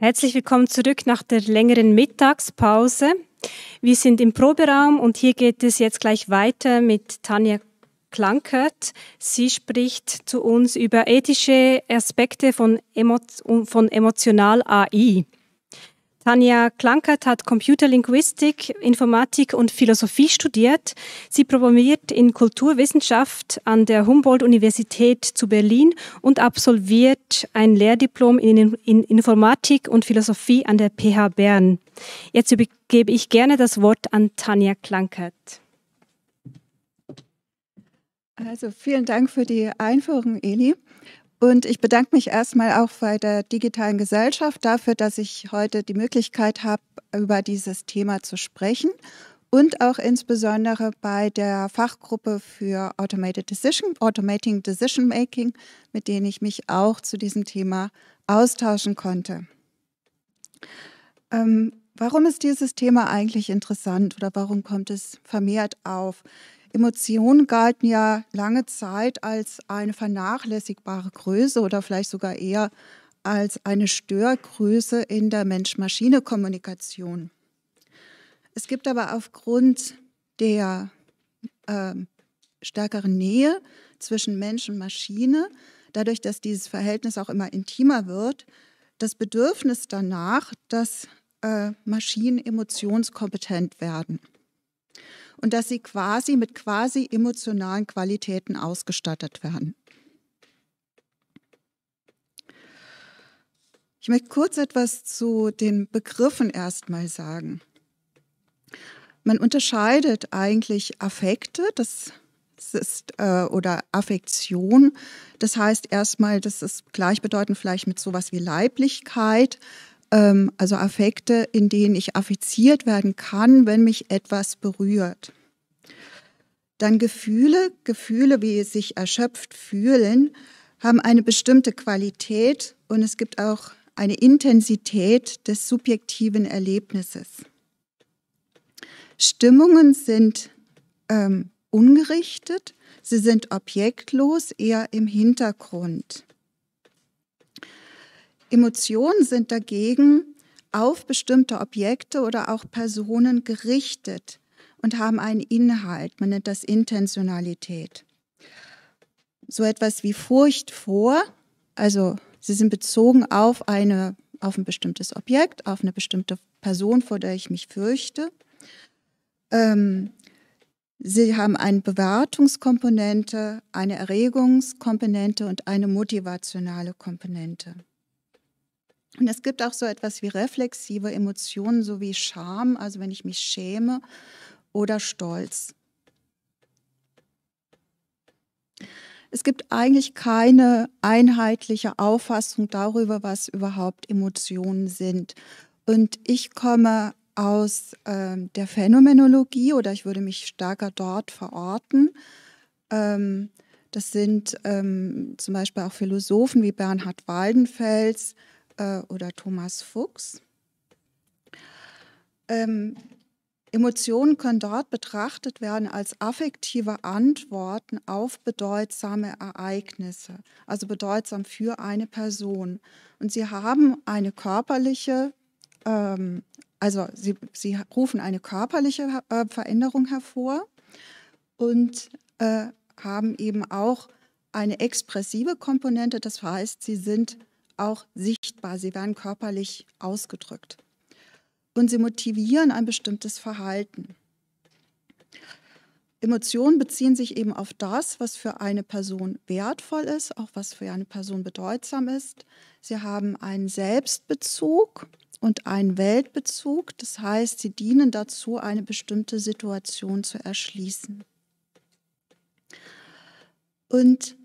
Herzlich willkommen zurück nach der längeren Mittagspause. Wir sind im Proberaum und hier geht es jetzt gleich weiter mit Tanja Klankert. Sie spricht zu uns über ethische Aspekte von, Emot von Emotional AI. Tanja Klankert hat Computerlinguistik, Informatik und Philosophie studiert. Sie promoviert in Kulturwissenschaft an der Humboldt-Universität zu Berlin und absolviert ein Lehrdiplom in, Informatik und Philosophie an der PH Bern. Jetzt übergebe ich gerne das Wort an Tanja Klankert. Also vielen Dank für die Einführung, Eli. Und ich bedanke mich erstmal auch bei der digitalen Gesellschaft dafür, dass ich heute die Möglichkeit habe, über dieses Thema zu sprechen und auch insbesondere bei der Fachgruppe für Automated Decision, Automating Decision Making, mit denen ich mich auch zu diesem Thema austauschen konnte. Ähm, warum ist dieses Thema eigentlich interessant oder warum kommt es vermehrt auf? Emotionen galten ja lange Zeit als eine vernachlässigbare Größe oder vielleicht sogar eher als eine Störgröße in der Mensch-Maschine-Kommunikation. Es gibt aber aufgrund der äh, stärkeren Nähe zwischen Mensch und Maschine, dadurch, dass dieses Verhältnis auch immer intimer wird, das Bedürfnis danach, dass äh, Maschinen emotionskompetent werden und dass sie quasi mit quasi emotionalen Qualitäten ausgestattet werden. Ich möchte kurz etwas zu den Begriffen erstmal sagen. Man unterscheidet eigentlich Affekte, das ist äh, oder Affektion. Das heißt erstmal, das ist gleichbedeutend vielleicht mit sowas wie Leiblichkeit ähm, also Affekte, in denen ich affiziert werden kann, wenn mich etwas berührt. Dann Gefühle, Gefühle, wie sich erschöpft fühlen, haben eine bestimmte Qualität und es gibt auch eine Intensität des subjektiven Erlebnisses. Stimmungen sind ähm, ungerichtet, sie sind objektlos, eher im Hintergrund. Emotionen sind dagegen auf bestimmte Objekte oder auch Personen gerichtet und haben einen Inhalt. Man nennt das Intentionalität. So etwas wie Furcht vor, also sie sind bezogen auf, eine, auf ein bestimmtes Objekt, auf eine bestimmte Person, vor der ich mich fürchte. Ähm, sie haben eine Bewertungskomponente, eine Erregungskomponente und eine motivationale Komponente. Und es gibt auch so etwas wie reflexive Emotionen, so wie Scham, also wenn ich mich schäme, oder Stolz. Es gibt eigentlich keine einheitliche Auffassung darüber, was überhaupt Emotionen sind. Und ich komme aus äh, der Phänomenologie oder ich würde mich stärker dort verorten. Ähm, das sind ähm, zum Beispiel auch Philosophen wie Bernhard Waldenfels, äh, oder Thomas Fuchs. Ähm, Emotionen können dort betrachtet werden als affektive Antworten auf bedeutsame Ereignisse, also bedeutsam für eine Person. Und sie haben eine körperliche, ähm, also sie, sie rufen eine körperliche äh, Veränderung hervor und äh, haben eben auch eine expressive Komponente, das heißt, sie sind auch sichtbar, sie werden körperlich ausgedrückt. Und sie motivieren ein bestimmtes Verhalten. Emotionen beziehen sich eben auf das, was für eine Person wertvoll ist, auch was für eine Person bedeutsam ist. Sie haben einen Selbstbezug und einen Weltbezug, das heißt, sie dienen dazu, eine bestimmte Situation zu erschließen. Und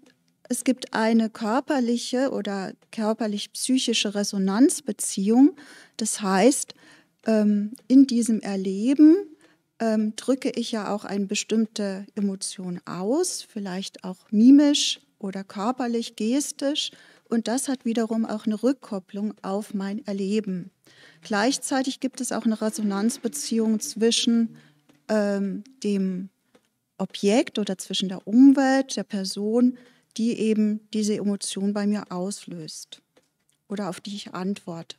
es gibt eine körperliche oder körperlich-psychische Resonanzbeziehung. Das heißt, ähm, in diesem Erleben ähm, drücke ich ja auch eine bestimmte Emotion aus, vielleicht auch mimisch oder körperlich, gestisch. Und das hat wiederum auch eine Rückkopplung auf mein Erleben. Gleichzeitig gibt es auch eine Resonanzbeziehung zwischen ähm, dem Objekt oder zwischen der Umwelt, der Person die eben diese Emotion bei mir auslöst oder auf die ich antworte.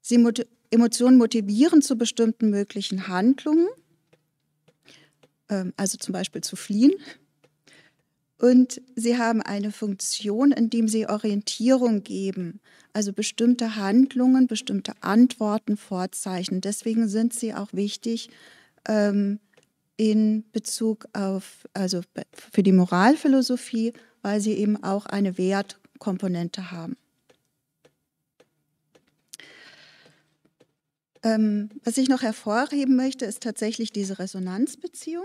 Sie mot Emotionen motivieren zu bestimmten möglichen Handlungen, ähm, also zum Beispiel zu fliehen. Und sie haben eine Funktion, indem sie Orientierung geben, also bestimmte Handlungen, bestimmte Antworten vorzeichnen. Deswegen sind sie auch wichtig, ähm, in Bezug auf, also für die Moralphilosophie, weil sie eben auch eine Wertkomponente haben. Ähm, was ich noch hervorheben möchte, ist tatsächlich diese Resonanzbeziehung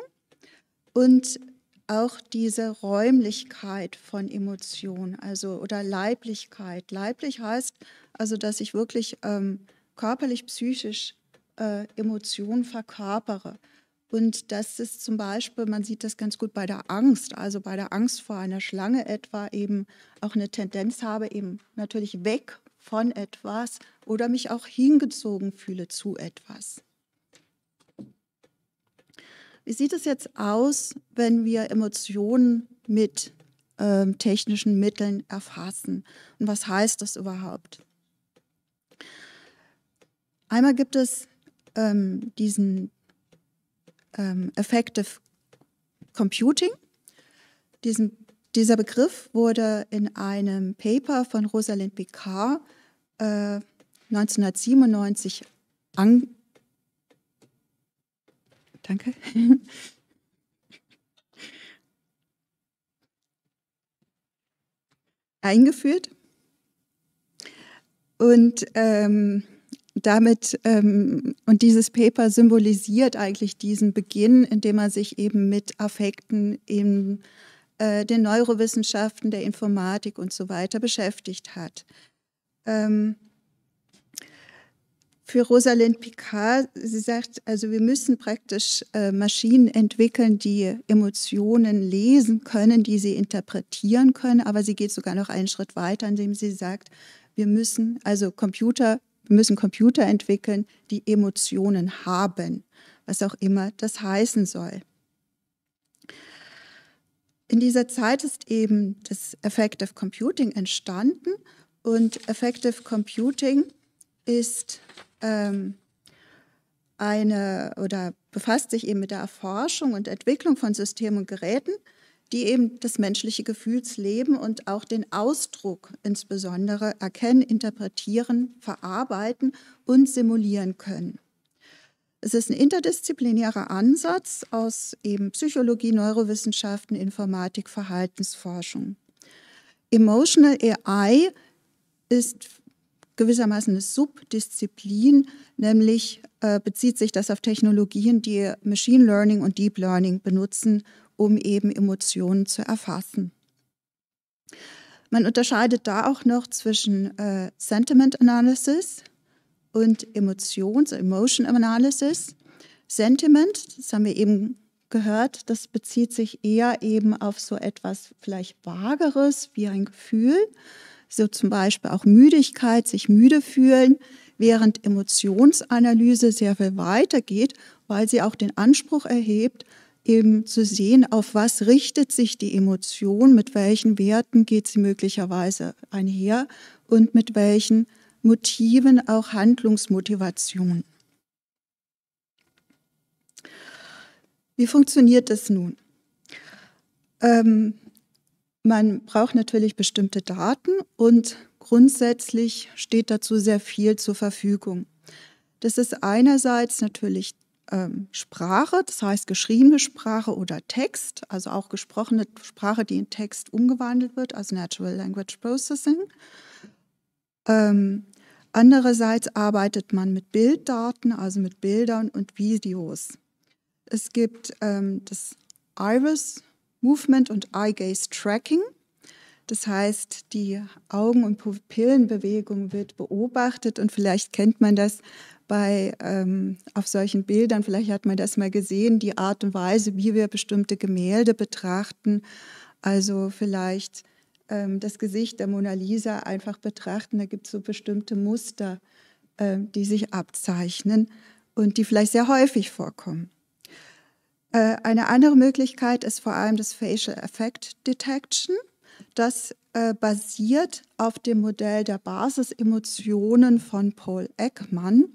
und auch diese Räumlichkeit von Emotionen, also oder Leiblichkeit. Leiblich heißt also, dass ich wirklich ähm, körperlich, psychisch äh, Emotionen verkörpere. Und das ist zum Beispiel, man sieht das ganz gut bei der Angst, also bei der Angst vor einer Schlange etwa eben auch eine Tendenz habe, eben natürlich weg von etwas oder mich auch hingezogen fühle zu etwas. Wie sieht es jetzt aus, wenn wir Emotionen mit ähm, technischen Mitteln erfassen? Und was heißt das überhaupt? Einmal gibt es ähm, diesen ähm, Effective Computing. Diesen, dieser Begriff wurde in einem Paper von Rosalind Picard äh, 1997 an Danke. eingeführt. Und ähm, damit ähm, und dieses Paper symbolisiert eigentlich diesen Beginn, indem er sich eben mit Affekten in äh, den Neurowissenschaften, der Informatik und so weiter beschäftigt hat. Ähm, für Rosalind Picard, sie sagt, also wir müssen praktisch äh, Maschinen entwickeln, die Emotionen lesen können, die sie interpretieren können, aber sie geht sogar noch einen Schritt weiter, indem sie sagt, wir müssen, also Computer wir müssen Computer entwickeln, die Emotionen haben, was auch immer das heißen soll. In dieser Zeit ist eben das Effective Computing entstanden und Effective Computing ist ähm, eine oder befasst sich eben mit der Erforschung und Entwicklung von Systemen und Geräten, die eben das menschliche Gefühlsleben und auch den Ausdruck insbesondere erkennen, interpretieren, verarbeiten und simulieren können. Es ist ein interdisziplinärer Ansatz aus eben Psychologie, Neurowissenschaften, Informatik, Verhaltensforschung. Emotional AI ist gewissermaßen eine Subdisziplin, nämlich äh, bezieht sich das auf Technologien, die Machine Learning und Deep Learning benutzen, um eben Emotionen zu erfassen. Man unterscheidet da auch noch zwischen äh, Sentiment Analysis und Emotions, Emotion Analysis. Sentiment, das haben wir eben gehört, das bezieht sich eher eben auf so etwas vielleicht Vageres wie ein Gefühl, so zum Beispiel auch Müdigkeit, sich müde fühlen, während Emotionsanalyse sehr viel weiter geht, weil sie auch den Anspruch erhebt, eben zu sehen, auf was richtet sich die Emotion, mit welchen Werten geht sie möglicherweise einher und mit welchen Motiven auch Handlungsmotivation. Wie funktioniert das nun? Ähm, man braucht natürlich bestimmte Daten und grundsätzlich steht dazu sehr viel zur Verfügung. Das ist einerseits natürlich ähm, Sprache, das heißt geschriebene Sprache oder Text, also auch gesprochene Sprache, die in Text umgewandelt wird, also Natural Language Processing. Ähm, andererseits arbeitet man mit Bilddaten, also mit Bildern und Videos. Es gibt ähm, das Iris Movement und Eye Gaze Tracking. Das heißt, die Augen- und Pupillenbewegung wird beobachtet und vielleicht kennt man das, bei, ähm, auf solchen Bildern, vielleicht hat man das mal gesehen, die Art und Weise, wie wir bestimmte Gemälde betrachten. Also vielleicht ähm, das Gesicht der Mona Lisa einfach betrachten. Da gibt es so bestimmte Muster, ähm, die sich abzeichnen und die vielleicht sehr häufig vorkommen. Äh, eine andere Möglichkeit ist vor allem das Facial Effect Detection. Das äh, basiert auf dem Modell der Basisemotionen von Paul Ekman,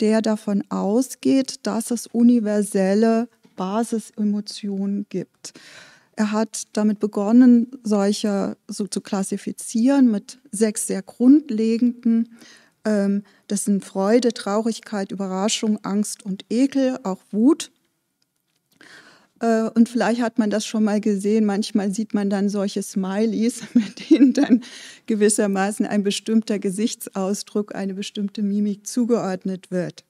der davon ausgeht, dass es universelle Basisemotionen gibt. Er hat damit begonnen, solche so zu klassifizieren mit sechs sehr grundlegenden. Ähm, das sind Freude, Traurigkeit, Überraschung, Angst und Ekel, auch Wut. Äh, und vielleicht hat man das schon mal gesehen. Manchmal sieht man dann solche Smileys, mit denen dann gewissermaßen ein bestimmter Gesichtsausdruck, eine bestimmte Mimik zugeordnet wird.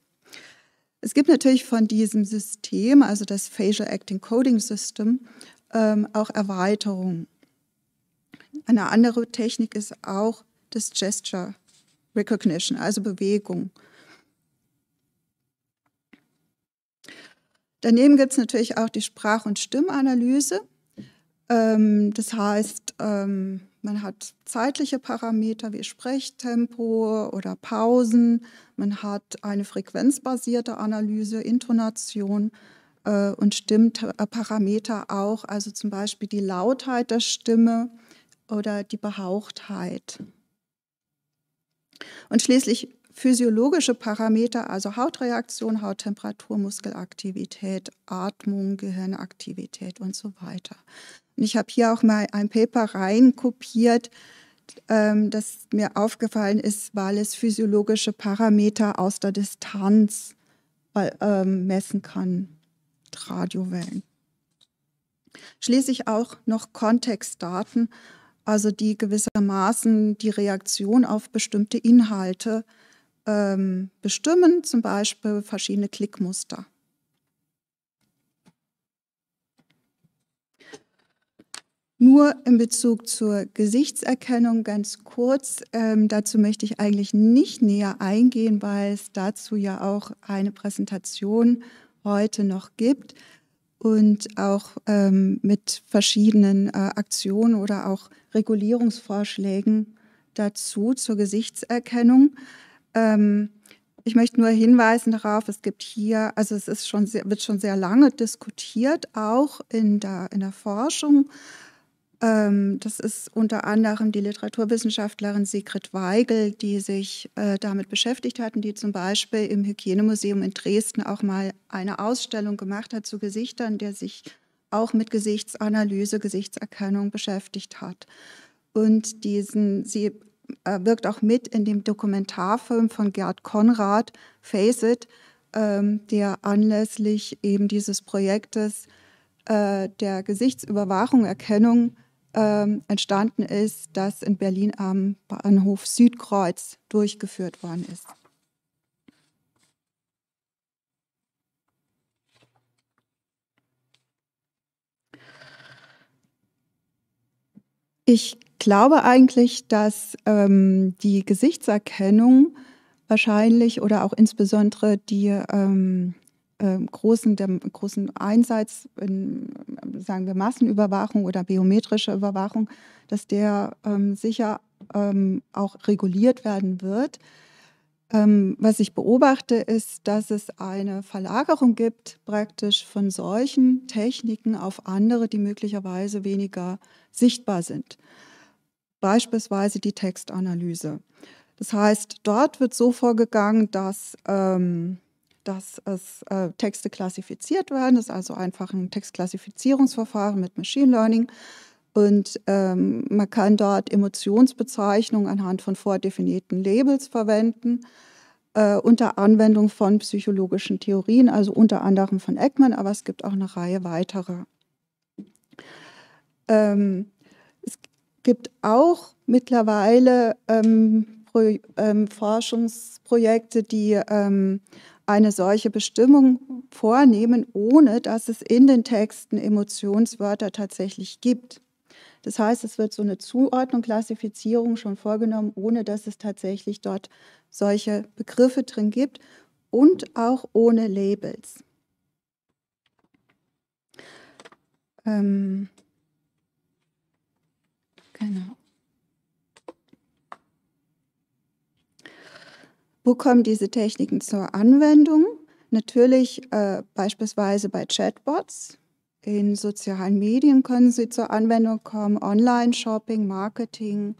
Es gibt natürlich von diesem System, also das Facial Acting Coding System, ähm, auch Erweiterungen. Eine andere Technik ist auch das Gesture Recognition, also Bewegung. Daneben gibt es natürlich auch die Sprach- und Stimmanalyse. Ähm, das heißt, ähm, man hat zeitliche Parameter wie Sprechtempo oder Pausen. Man hat eine frequenzbasierte Analyse, Intonation äh, und Stimmparameter äh, auch, also zum Beispiel die Lautheit der Stimme oder die Behauchtheit. Und schließlich physiologische Parameter, also Hautreaktion, Hauttemperatur, Muskelaktivität, Atmung, Gehirnaktivität und so weiter. Und ich habe hier auch mal ein Paper reinkopiert, ähm, das mir aufgefallen ist, weil es physiologische Parameter aus der Distanz äh, ähm, messen kann, Radiowellen. Schließlich auch noch Kontextdaten, also die gewissermaßen die Reaktion auf bestimmte Inhalte äh, ähm, bestimmen, zum Beispiel verschiedene Klickmuster. Nur in Bezug zur Gesichtserkennung ganz kurz. Ähm, dazu möchte ich eigentlich nicht näher eingehen, weil es dazu ja auch eine Präsentation heute noch gibt und auch ähm, mit verschiedenen äh, Aktionen oder auch Regulierungsvorschlägen dazu zur Gesichtserkennung. Ähm, ich möchte nur hinweisen darauf, es gibt hier, also es ist schon sehr, wird schon sehr lange diskutiert, auch in der, in der Forschung. Ähm, das ist unter anderem die Literaturwissenschaftlerin Sigrid Weigel, die sich äh, damit beschäftigt hat und die zum Beispiel im Hygienemuseum in Dresden auch mal eine Ausstellung gemacht hat zu Gesichtern, der sich auch mit Gesichtsanalyse, Gesichtserkennung beschäftigt hat. Und diesen, sie äh, wirkt auch mit in dem Dokumentarfilm von Gerd Konrad, Face It, ähm, der anlässlich eben dieses Projektes äh, der Gesichtsüberwachung, Erkennung ähm, entstanden ist, das in Berlin am Bahnhof Südkreuz durchgeführt worden ist. Ich glaube eigentlich, dass ähm, die Gesichtserkennung wahrscheinlich oder auch insbesondere die ähm, äh, großen, der, großen Einsatz in, sagen wir, Massenüberwachung oder biometrische Überwachung, dass der ähm, sicher ähm, auch reguliert werden wird. Ähm, was ich beobachte, ist, dass es eine Verlagerung gibt, praktisch von solchen Techniken auf andere, die möglicherweise weniger sichtbar sind beispielsweise die Textanalyse. Das heißt, dort wird so vorgegangen, dass, ähm, dass es, äh, Texte klassifiziert werden. Das ist also einfach ein Textklassifizierungsverfahren mit Machine Learning. Und ähm, man kann dort Emotionsbezeichnungen anhand von vordefinierten Labels verwenden, äh, unter Anwendung von psychologischen Theorien, also unter anderem von Ekman, aber es gibt auch eine Reihe weiterer. Ähm, gibt auch mittlerweile ähm, ähm, Forschungsprojekte, die ähm, eine solche Bestimmung vornehmen, ohne dass es in den Texten Emotionswörter tatsächlich gibt. Das heißt, es wird so eine Zuordnung, Klassifizierung schon vorgenommen, ohne dass es tatsächlich dort solche Begriffe drin gibt und auch ohne Labels. Ähm, Genau. Wo kommen diese Techniken zur Anwendung? Natürlich äh, beispielsweise bei Chatbots. In sozialen Medien können sie zur Anwendung kommen, Online-Shopping, Marketing,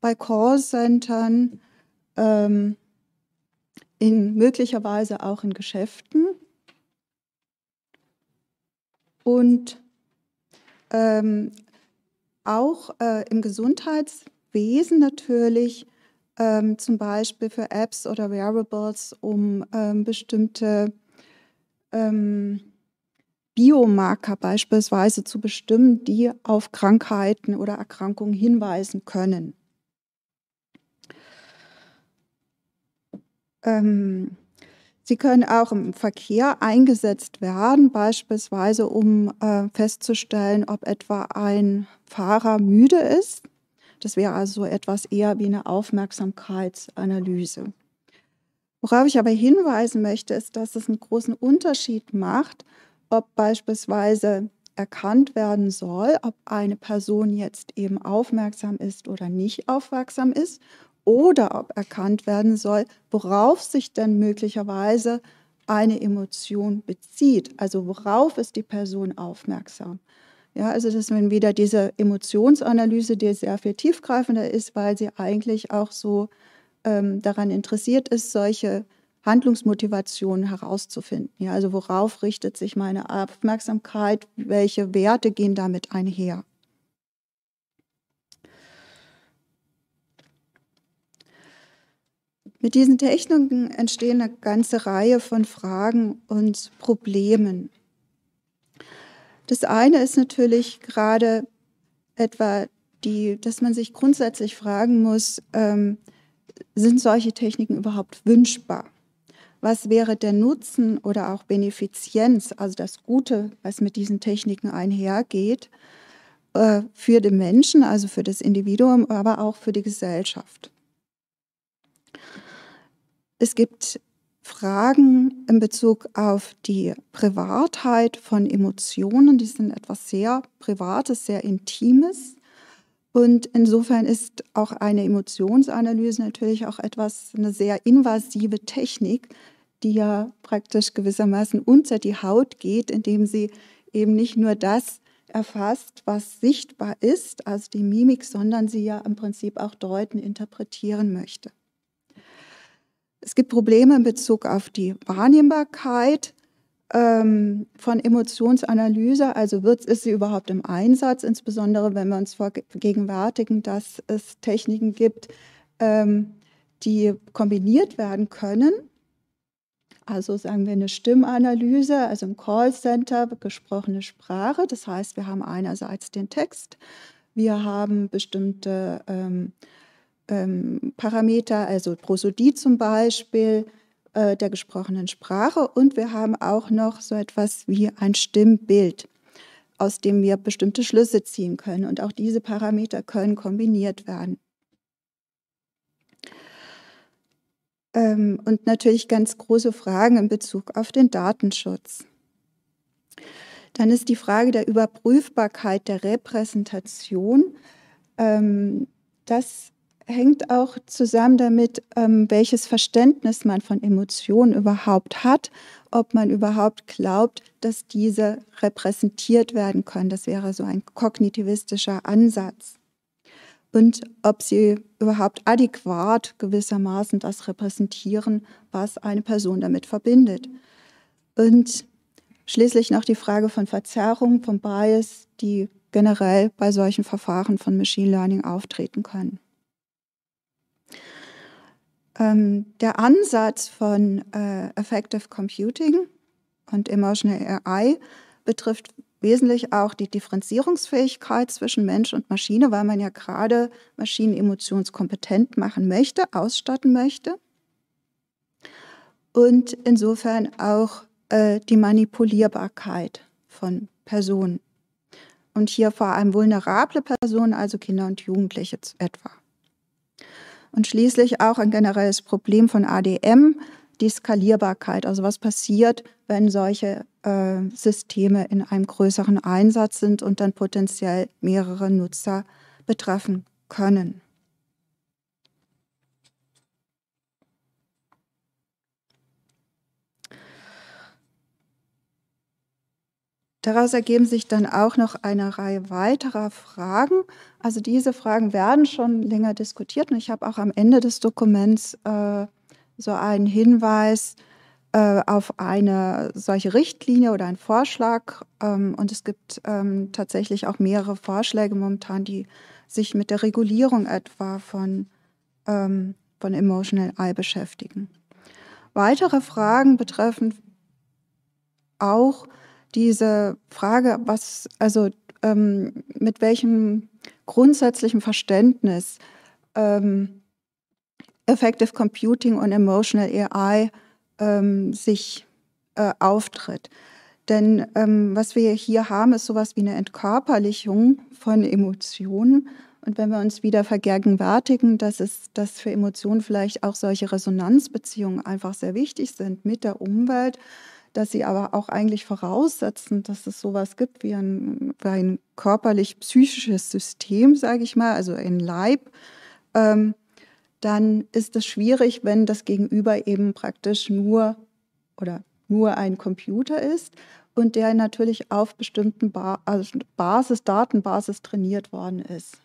bei Callcentern, ähm, in, möglicherweise auch in Geschäften. Und ähm, auch äh, im Gesundheitswesen natürlich ähm, zum Beispiel für Apps oder Wearables, um ähm, bestimmte ähm, Biomarker beispielsweise zu bestimmen, die auf Krankheiten oder Erkrankungen hinweisen können. Ähm, Sie können auch im Verkehr eingesetzt werden, beispielsweise um äh, festzustellen, ob etwa ein Fahrer müde ist. Das wäre also etwas eher wie eine Aufmerksamkeitsanalyse. Worauf ich aber hinweisen möchte, ist, dass es einen großen Unterschied macht, ob beispielsweise erkannt werden soll, ob eine Person jetzt eben aufmerksam ist oder nicht aufmerksam ist oder ob erkannt werden soll, worauf sich denn möglicherweise eine Emotion bezieht, also worauf ist die Person aufmerksam. Ja, also das ist wieder diese Emotionsanalyse, die sehr viel tiefgreifender ist, weil sie eigentlich auch so ähm, daran interessiert ist, solche Handlungsmotivationen herauszufinden. Ja, also worauf richtet sich meine Aufmerksamkeit? Welche Werte gehen damit einher? Mit diesen Techniken entstehen eine ganze Reihe von Fragen und Problemen. Das eine ist natürlich gerade etwa die, dass man sich grundsätzlich fragen muss, ähm, sind solche Techniken überhaupt wünschbar? Was wäre der Nutzen oder auch Benefizienz, also das Gute, was mit diesen Techniken einhergeht, äh, für den Menschen, also für das Individuum, aber auch für die Gesellschaft? Es gibt Fragen in Bezug auf die Privatheit von Emotionen. Die sind etwas sehr Privates, sehr Intimes. Und insofern ist auch eine Emotionsanalyse natürlich auch etwas, eine sehr invasive Technik, die ja praktisch gewissermaßen unter die Haut geht, indem sie eben nicht nur das erfasst, was sichtbar ist, also die Mimik, sondern sie ja im Prinzip auch deuten, interpretieren möchte. Es gibt Probleme in Bezug auf die Wahrnehmbarkeit ähm, von Emotionsanalyse. Also wird, ist sie überhaupt im Einsatz, insbesondere wenn wir uns vergegenwärtigen, dass es Techniken gibt, ähm, die kombiniert werden können. Also sagen wir eine Stimmanalyse, also im Callcenter gesprochene Sprache. Das heißt, wir haben einerseits den Text, wir haben bestimmte ähm, ähm, Parameter, also Prosodie zum Beispiel äh, der gesprochenen Sprache. Und wir haben auch noch so etwas wie ein Stimmbild, aus dem wir bestimmte Schlüsse ziehen können. Und auch diese Parameter können kombiniert werden. Ähm, und natürlich ganz große Fragen in Bezug auf den Datenschutz. Dann ist die Frage der Überprüfbarkeit der Repräsentation. Ähm, das hängt auch zusammen damit, ähm, welches Verständnis man von Emotionen überhaupt hat, ob man überhaupt glaubt, dass diese repräsentiert werden können. Das wäre so ein kognitivistischer Ansatz. Und ob sie überhaupt adäquat gewissermaßen das repräsentieren, was eine Person damit verbindet. Und schließlich noch die Frage von Verzerrung, von Bias, die generell bei solchen Verfahren von Machine Learning auftreten können. Ähm, der Ansatz von äh, Effective Computing und Emotional AI betrifft wesentlich auch die Differenzierungsfähigkeit zwischen Mensch und Maschine, weil man ja gerade Maschinen emotionskompetent machen möchte, ausstatten möchte. Und insofern auch äh, die Manipulierbarkeit von Personen. Und hier vor allem vulnerable Personen, also Kinder und Jugendliche etwa und schließlich auch ein generelles Problem von ADM, die Skalierbarkeit. Also was passiert, wenn solche äh, Systeme in einem größeren Einsatz sind und dann potenziell mehrere Nutzer betreffen können. Daraus ergeben sich dann auch noch eine Reihe weiterer Fragen. Also diese Fragen werden schon länger diskutiert und ich habe auch am Ende des Dokuments äh, so einen Hinweis äh, auf eine solche Richtlinie oder einen Vorschlag. Ähm, und es gibt ähm, tatsächlich auch mehrere Vorschläge momentan, die sich mit der Regulierung etwa von, ähm, von Emotional Eye beschäftigen. Weitere Fragen betreffen auch diese Frage, was, also ähm, mit welchem grundsätzlichen Verständnis ähm, Effective Computing und Emotional AI ähm, sich äh, auftritt. Denn ähm, was wir hier haben, ist sowas wie eine Entkörperlichung von Emotionen. Und wenn wir uns wieder vergegenwärtigen, dass, es, dass für Emotionen vielleicht auch solche Resonanzbeziehungen einfach sehr wichtig sind mit der Umwelt, dass sie aber auch eigentlich voraussetzen, dass es sowas gibt wie ein, ein körperlich-psychisches System, sage ich mal, also ein Leib, ähm, dann ist es schwierig, wenn das Gegenüber eben praktisch nur oder nur ein Computer ist und der natürlich auf bestimmten ba also Basis, Datenbasis trainiert worden ist.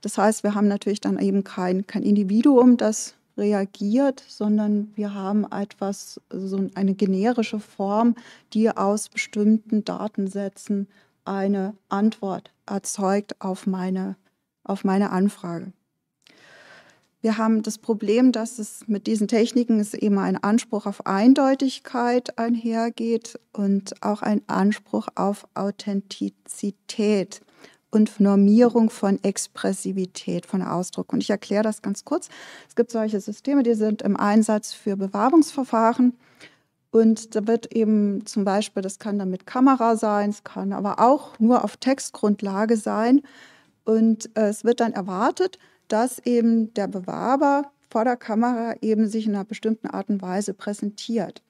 Das heißt, wir haben natürlich dann eben kein, kein Individuum, das reagiert, sondern wir haben etwas, so eine generische Form, die aus bestimmten Datensätzen eine Antwort erzeugt auf meine, auf meine Anfrage. Wir haben das Problem, dass es mit diesen Techniken ist eben ein Anspruch auf Eindeutigkeit einhergeht und auch ein Anspruch auf Authentizität und Normierung von Expressivität, von Ausdruck. Und ich erkläre das ganz kurz. Es gibt solche Systeme, die sind im Einsatz für Bewerbungsverfahren. Und da wird eben zum Beispiel, das kann dann mit Kamera sein, es kann aber auch nur auf Textgrundlage sein. Und äh, es wird dann erwartet, dass eben der Bewerber vor der Kamera eben sich in einer bestimmten Art und Weise präsentiert.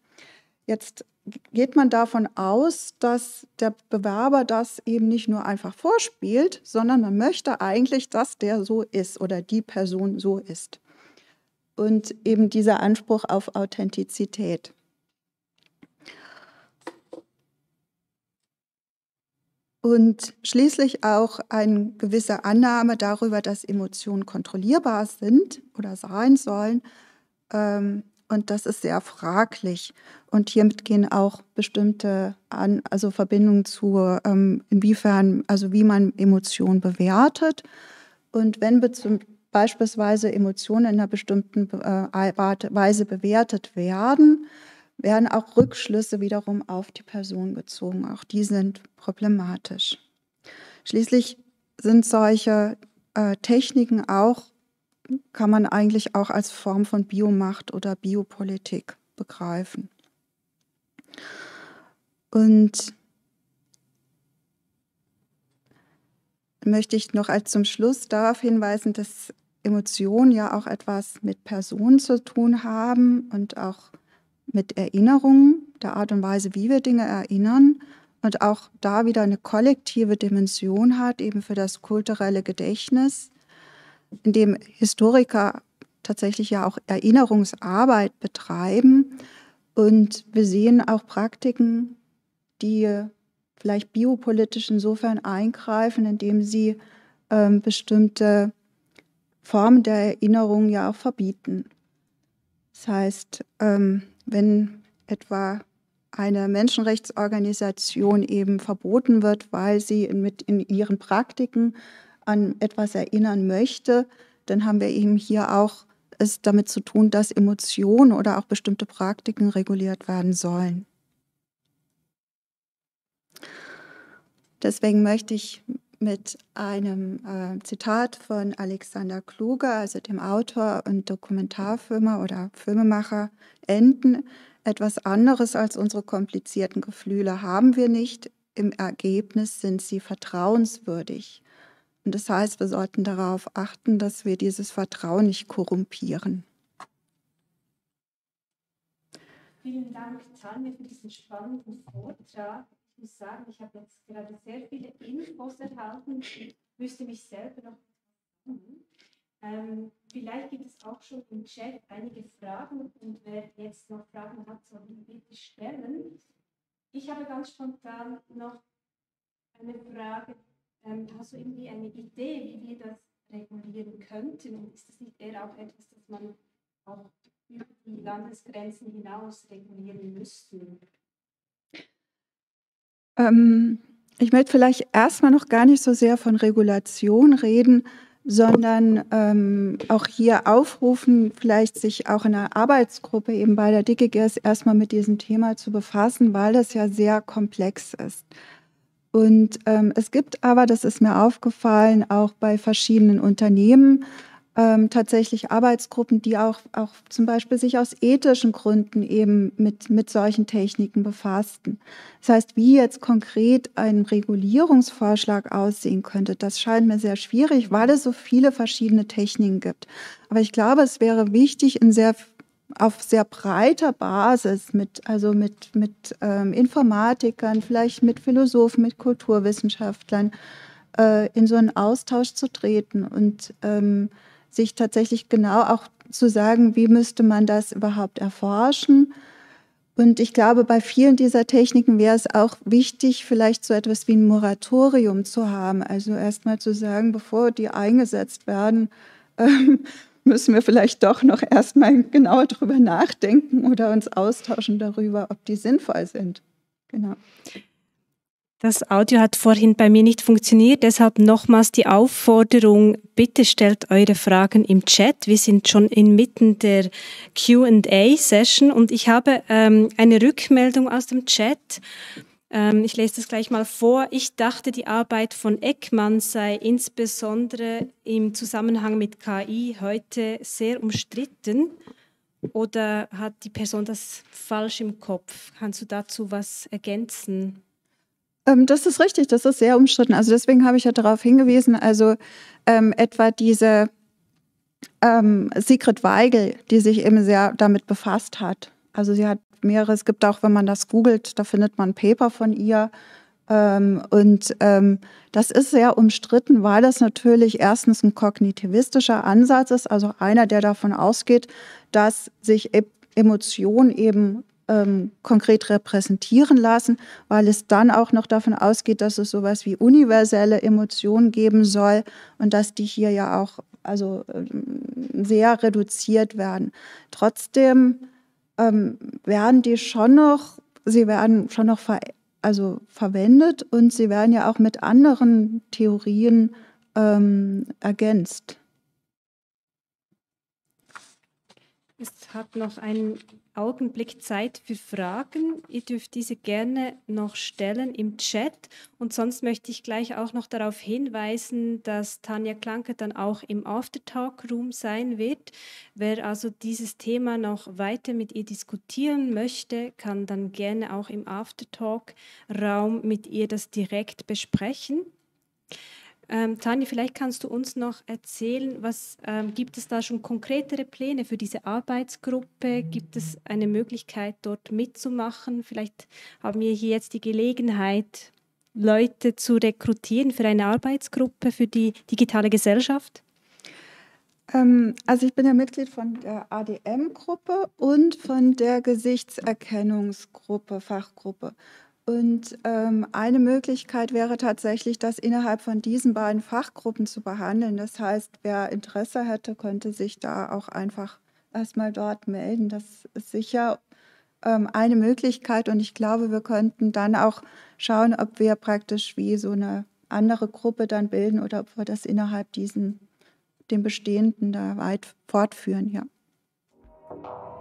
Jetzt geht man davon aus, dass der Bewerber das eben nicht nur einfach vorspielt, sondern man möchte eigentlich, dass der so ist oder die Person so ist. Und eben dieser Anspruch auf Authentizität. Und schließlich auch eine gewisse Annahme darüber, dass Emotionen kontrollierbar sind oder sein sollen, ähm, und das ist sehr fraglich. Und hiermit gehen auch bestimmte an, also Verbindungen zu, ähm, inwiefern, also wie man Emotionen bewertet. Und wenn beispielsweise Emotionen in einer bestimmten äh, Weise bewertet werden, werden auch Rückschlüsse wiederum auf die Person gezogen. Auch die sind problematisch. Schließlich sind solche äh, Techniken auch kann man eigentlich auch als Form von Biomacht oder Biopolitik begreifen. Und möchte ich noch als zum Schluss darauf hinweisen, dass Emotionen ja auch etwas mit Personen zu tun haben und auch mit Erinnerungen, der Art und Weise, wie wir Dinge erinnern und auch da wieder eine kollektive Dimension hat, eben für das kulturelle Gedächtnis in dem Historiker tatsächlich ja auch Erinnerungsarbeit betreiben. Und wir sehen auch Praktiken, die vielleicht biopolitisch insofern eingreifen, indem sie ähm, bestimmte Formen der Erinnerung ja auch verbieten. Das heißt, ähm, wenn etwa eine Menschenrechtsorganisation eben verboten wird, weil sie mit in ihren Praktiken an etwas erinnern möchte, dann haben wir eben hier auch es damit zu tun, dass Emotionen oder auch bestimmte Praktiken reguliert werden sollen. Deswegen möchte ich mit einem äh, Zitat von Alexander Kluge, also dem Autor und Dokumentarfilmer oder Filmemacher, enden. Etwas anderes als unsere komplizierten Gefühle haben wir nicht. Im Ergebnis sind sie vertrauenswürdig. Und das heißt, wir sollten darauf achten, dass wir dieses Vertrauen nicht korrumpieren. Vielen Dank, Tanja, für diesen spannenden Vortrag. Ich muss sagen, ich habe jetzt gerade sehr viele Infos erhalten. Ich müsste mich selber noch. Ähm, vielleicht gibt es auch schon im Chat einige Fragen und wer jetzt noch Fragen hat, soll die bitte stellen. Ich habe ganz spontan noch eine Frage ähm, hast du irgendwie eine Idee, wie wir das regulieren könnten? Und Ist das nicht eher auch etwas, das man auch über die Landesgrenzen hinaus regulieren müsste? Ähm, ich möchte vielleicht erstmal noch gar nicht so sehr von Regulation reden, sondern ähm, auch hier aufrufen, vielleicht sich auch in einer Arbeitsgruppe eben bei der DGGS erstmal mit diesem Thema zu befassen, weil das ja sehr komplex ist. Und ähm, es gibt aber, das ist mir aufgefallen, auch bei verschiedenen Unternehmen ähm, tatsächlich Arbeitsgruppen, die auch, auch zum Beispiel sich aus ethischen Gründen eben mit, mit solchen Techniken befassten. Das heißt, wie jetzt konkret ein Regulierungsvorschlag aussehen könnte, das scheint mir sehr schwierig, weil es so viele verschiedene Techniken gibt. Aber ich glaube, es wäre wichtig, in sehr auf sehr breiter Basis mit, also mit, mit ähm, Informatikern, vielleicht mit Philosophen, mit Kulturwissenschaftlern äh, in so einen Austausch zu treten und ähm, sich tatsächlich genau auch zu sagen, wie müsste man das überhaupt erforschen. Und ich glaube, bei vielen dieser Techniken wäre es auch wichtig, vielleicht so etwas wie ein Moratorium zu haben. Also erstmal zu sagen, bevor die eingesetzt werden, ähm, müssen wir vielleicht doch noch erstmal genauer darüber nachdenken oder uns austauschen darüber, ob die sinnvoll sind. Genau. Das Audio hat vorhin bei mir nicht funktioniert, deshalb nochmals die Aufforderung, bitte stellt eure Fragen im Chat. Wir sind schon inmitten der QA-Session und ich habe ähm, eine Rückmeldung aus dem Chat. Ähm, ich lese das gleich mal vor. Ich dachte, die Arbeit von Eckmann sei insbesondere im Zusammenhang mit KI heute sehr umstritten. Oder hat die Person das falsch im Kopf? Kannst du dazu was ergänzen? Ähm, das ist richtig, das ist sehr umstritten. Also deswegen habe ich ja darauf hingewiesen, also ähm, etwa diese ähm, Sigrid Weigel, die sich eben sehr damit befasst hat. Also sie hat mehrere. Es gibt auch, wenn man das googelt, da findet man ein Paper von ihr. Ähm, und ähm, das ist sehr umstritten, weil das natürlich erstens ein kognitivistischer Ansatz ist, also einer, der davon ausgeht, dass sich e Emotionen eben ähm, konkret repräsentieren lassen, weil es dann auch noch davon ausgeht, dass es sowas wie universelle Emotionen geben soll und dass die hier ja auch also ähm, sehr reduziert werden. Trotzdem ähm, werden die schon noch, sie werden schon noch ver also verwendet und sie werden ja auch mit anderen Theorien ähm, ergänzt. Es hat noch einen Augenblick Zeit für Fragen. Ihr dürft diese gerne noch stellen im Chat. Und sonst möchte ich gleich auch noch darauf hinweisen, dass Tanja Klanke dann auch im Aftertalk-Room sein wird. Wer also dieses Thema noch weiter mit ihr diskutieren möchte, kann dann gerne auch im Aftertalk-Raum mit ihr das direkt besprechen. Ähm, Tanja, vielleicht kannst du uns noch erzählen, was ähm, gibt es da schon konkretere Pläne für diese Arbeitsgruppe? Gibt es eine Möglichkeit, dort mitzumachen? Vielleicht haben wir hier jetzt die Gelegenheit, Leute zu rekrutieren für eine Arbeitsgruppe für die digitale Gesellschaft? Ähm, also ich bin ja Mitglied von der ADM-Gruppe und von der Gesichtserkennungsgruppe, Fachgruppe. Und ähm, eine Möglichkeit wäre tatsächlich, das innerhalb von diesen beiden Fachgruppen zu behandeln. Das heißt, wer Interesse hätte, könnte sich da auch einfach erstmal dort melden. Das ist sicher ähm, eine Möglichkeit. Und ich glaube, wir könnten dann auch schauen, ob wir praktisch wie so eine andere Gruppe dann bilden oder ob wir das innerhalb diesen, dem Bestehenden da weit fortführen. Ja.